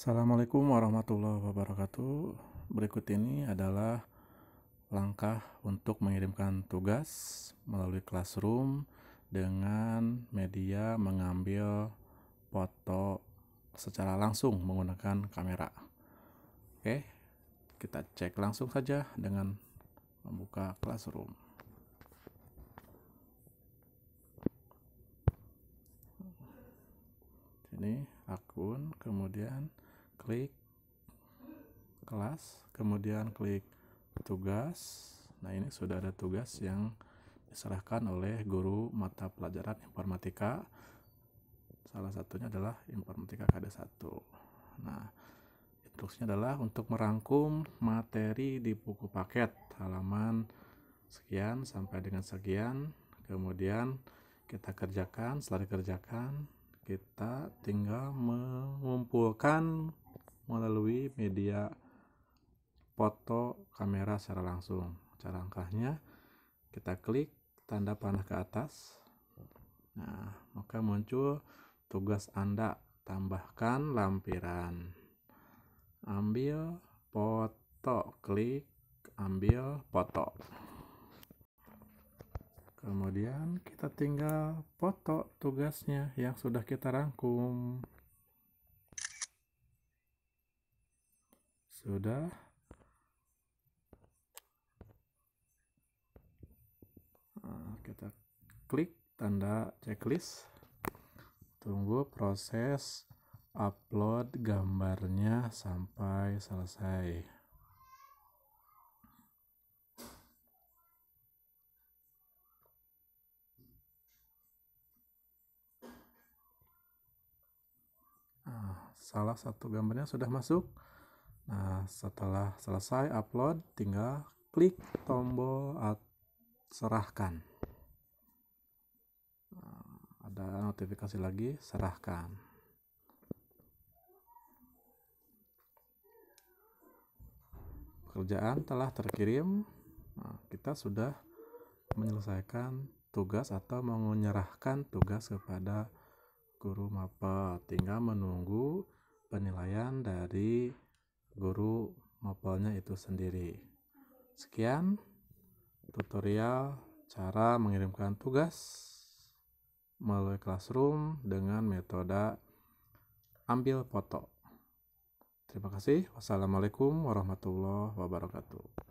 Assalamualaikum warahmatullahi wabarakatuh. Berikut ini adalah langkah untuk mengirimkan tugas melalui Classroom dengan media mengambil foto secara langsung menggunakan kamera. Oke, kita cek langsung saja dengan membuka Classroom. Ini akun, kemudian klik kelas, kemudian klik tugas. Nah, ini sudah ada tugas yang diserahkan oleh guru mata pelajaran informatika. Salah satunya adalah informatika KD1. Nah, instruksinya adalah untuk merangkum materi di buku paket halaman sekian sampai dengan sekian. Kemudian kita kerjakan, setelah dikerjakan, kita tinggal mengumpulkan melalui media foto kamera secara langsung. Cara langkahnya kita klik tanda panah ke atas. Nah, maka muncul tugas Anda tambahkan lampiran. Ambil foto, klik ambil foto. Kemudian kita tinggal foto tugasnya yang sudah kita rangkum. sudah nah, kita klik tanda checklist tunggu proses upload gambarnya sampai selesai nah, salah satu gambarnya sudah masuk Nah, setelah selesai upload, tinggal klik tombol serahkan. Nah, ada notifikasi lagi, serahkan. Pekerjaan telah terkirim. Nah, kita sudah menyelesaikan tugas atau menyerahkan tugas kepada guru mapel. Tinggal menunggu penilaian dari guru mapelnya itu sendiri. Sekian tutorial cara mengirimkan tugas melalui Classroom dengan metode ambil foto. Terima kasih. Wassalamualaikum warahmatullahi wabarakatuh.